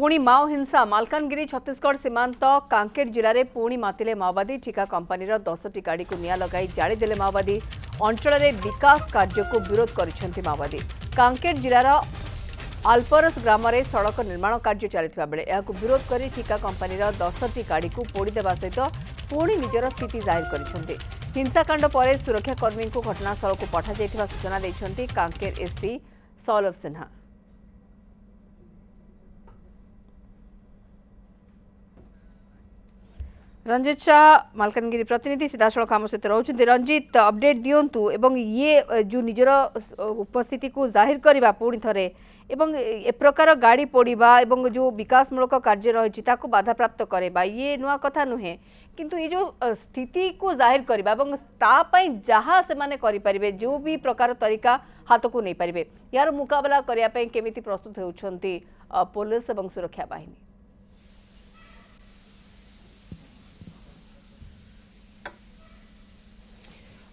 पुणी माओ हिंसा मलकानगिरी छत्तीशगढ़ सीमांत कांकेर जिले में पुणी माति माओवादी ठिका कंपानी दस टी गाड़ी को निआ लग जाड़ीदे माओवादी अंचल में विकास कार्य को विरोध करती माओवादी कांकेर जिलार आलपरस ग्राम से सड़क निर्माण कार्य चलता बेले विरोध कर ठिका कंपानी दस टी गाड़ी को पोड़ सहित पुणी निजर स्थित जाहिर कर हिंसाकांड पर सुरक्षाकर्मी को घटनास्थल को पठा सूचना देखते कांकेर एसपी सौरभ सिन्हा रंजित शाह मलकानगि प्रतिनिधि सीधासख आम सहित रोचे रंजित अपडेट दिंतु एवं ये जो निजर उपस्थित को जाहिर करने पुणी थे एवं ए प्रकार गाड़ी पड़ा एवं जो विकासमूलक कार्य रही बाधाप्राप्त करवा ये नुआ कथा नुहे किंतु ये जो स्थिति को जाहिर करने जहाँ से करें जो भी प्रकार तरीका हाथ को नहीं पारे यार मुकबला करने केमी प्रस्तुत होती पुलिस और सुरक्षा बाहिनी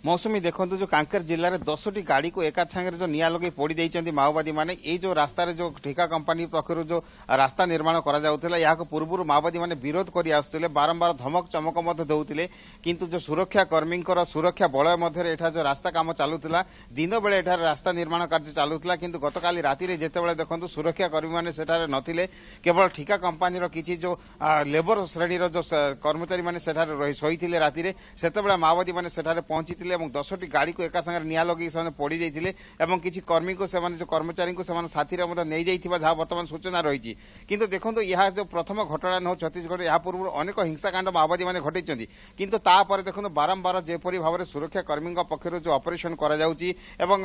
মৌসুমী দেখুন যে কাঙ্কের জেলার দশটি গাড়ি একা সাংরে যে নিয়া লগাই পোড়ি দিয়েছেন মাওবাদী মানে এই যে রাস্তার যে ঠিকা কোম্পানি পক্ষর যে রাস্তা নির্মাণ করা যাওয়া ইয়াকে পূর্ব মাওবাদী মানে বিরোধ করে আসুলে বারম্বার ধমক চমক দেলে কিন্তু যে সুরক্ষা কর্মীঙ্কর সুরক্ষা বলয় মধ্যে এটা যে রাস্তা কাম চালুলা দিন বেড়ে এটার রাস্তা নির্মাণ কার্য লা কিন্তু গতকাল রাতে যেতবে দেখুন সুরক্ষা কর্মী মানে সেঠারে নথিলে কেবল ঠিকা কোম্পানির কিছু যে লেবর শ্রেণীর যে কর্মচারী মানে সেঠারে শোলে রাতে সেতবে মাওবাদী মানে সেঠারে পৌঁছিলে ଏବଂ ଦଶଟି ଗାଡ଼ିକୁ ଏକା ସାଙ୍ଗରେ ନିଆଁ ଲଗାଇ ସେମାନେ ପୋଡ଼ିଯାଇଥିଲେ ଏବଂ କିଛି କର୍ମୀଙ୍କୁ ସେମାନେ ଯେଉଁ କର୍ମଚାରୀଙ୍କୁ ସେମାନେ ସାଥିରେ ମଧ୍ୟ ନେଇଯାଇଥିବା ଯାହା ବର୍ତ୍ତମାନ ସୂଚନା ରହିଛି କିନ୍ତୁ ଦେଖନ୍ତୁ ଏହା ଯେଉଁ ପ୍ରଥମ ଘଟଣା ନୁହଁ ଛତିଶଗଡ଼ରେ ଏହା ପୂର୍ବରୁ ଅନେକ ହିଂସାକାଣ୍ଡ ମାଓବାଦୀମାନେ ଘଟାଇଛନ୍ତି କିନ୍ତୁ ତାପରେ ଦେଖନ୍ତୁ ବାରମ୍ବାର ଯେପରି ଭାବରେ ସୁରକ୍ଷା କର୍ମୀଙ୍କ ପକ୍ଷରୁ ଯେଉଁ ଅପରେସନ୍ କରାଯାଉଛି ଏବଂ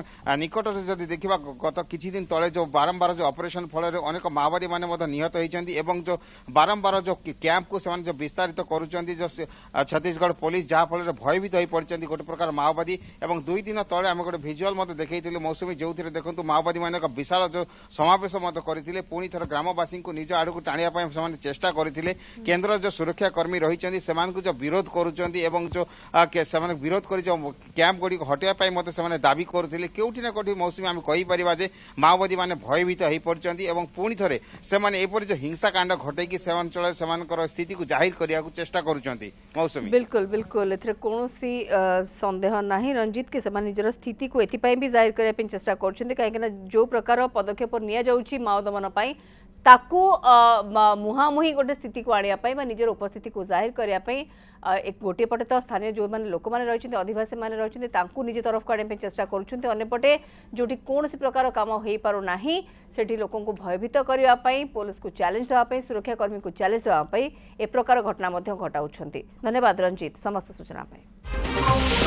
ନିକଟରେ ଯଦି ଦେଖିବା ଗତ କିଛି ଦିନ ତଳେ ଯେଉଁ ବାରମ୍ବାର ଯେଉଁ ଅପରେସନ୍ ଫଳରେ ଅନେକ ମାଓବାଦୀମାନେ ମଧ୍ୟ ନିହତ ହୋଇଛନ୍ତି ଏବଂ ଯେଉଁ ବାରମ୍ବାର ଯେଉଁ କ୍ୟାମ୍ପକୁ ସେମାନେ ଯେଉଁ ବିସ୍ତାରିତ କରୁଛନ୍ତି ଯେଉଁ ଛତିଶଗଡ଼ ପୋଲିସ ଯାହାଫଳରେ ଭୟଭୀତ ହୋଇପଡ଼ିଛନ୍ତି ଗୋଟେ ପ୍ରକାର ମାଓବାଦୀ ଏବଂ ଦୁଇ ଦିନ ତଳେ ଆମେ ଗୋଟେ ଭିଜୁଆଲ୍ ମଧ୍ୟ ଦେଖାଇଥିଲୁ ମୌସୁମୀ ଯେଉଁଥିରେ ଦେଖନ୍ତୁ ମାଓବାଦୀମାନେ ଏକ ବିଶାଳ ଯେଉଁ ସମାବେଶ ମଧ୍ୟ କରିଥିଲେ ପୁଣି ଥରେ ଗ୍ରାମବାସୀଙ୍କୁ ନିଜ ଆଡ଼କୁ ଟାଣିବା ପାଇଁ ସେମାନେ ଚେଷ୍ଟା କରିଥିଲେ କେନ୍ଦ୍ରର ଯେଉଁ ସୁରକ୍ଷାକର୍ମୀ ରହିଛନ୍ତି ସେମାନଙ୍କୁ ଯେଉଁ ବିରୋଧ କରୁଛନ୍ତି ଏବଂ ଯେଉଁ ସେମାନେ ବିରୋଧ କରି ଯେଉଁ କ୍ୟାମ୍ପଗୁଡ଼ିକୁ ହଟାଇବା ପାଇଁ ମଧ୍ୟ ସେମାନେ ଦାବି କରୁଥିଲେ କେଉଁଠି ନା କେଉଁଠି ମୌସୁମୀ ଆମେ କହିପାରିବା ଯେ ମାଓବାଦୀମାନେ ଭୟଭୀତ ହୋଇପଡ଼ିଛନ୍ତି ଏବଂ ପୁଣି ଥରେ ସେମାନେ ଏପରି ଯେଉଁ ହିଂସାକାଣ୍ଡ ଘଟେଇକି ସେ ଅଞ୍ଚଳରେ ସେମାନଙ୍କର ସ୍ଥିତିକୁ ଜାହିର କରିବାକୁ ଚେଷ୍ଟା କରୁଛନ୍ତି ମୌସୁମୀ ବିଲକୁଲ ବିଲକୁଲ ଏଥିରେ କୌଣସି ସନ୍ଦେହ सन्देह ना रंजित कि निजर स्थित को एपं भी जाहिर करने चेषा कर जो प्रकार पदक्षेप नि माओ दमन मुहांमुह गोटे स्थित को आने निजर उपस्थित को जाहिर करने एक गोटे पटे तो स्थानीय जो मैंने लोक मैंने रही अदिवासी मैंने रही निज तरफ को आने चेस्टा करपटे जोटी कौन सी प्रकार काम हो पारना से लोक भयभीत करने पुलिस को चैलेंज देवाई सुरक्षाकर्मी को चैलेंज देवाई ए प्रकार घटना घटाऊ धन्यवाद रंजित समस्त सूचना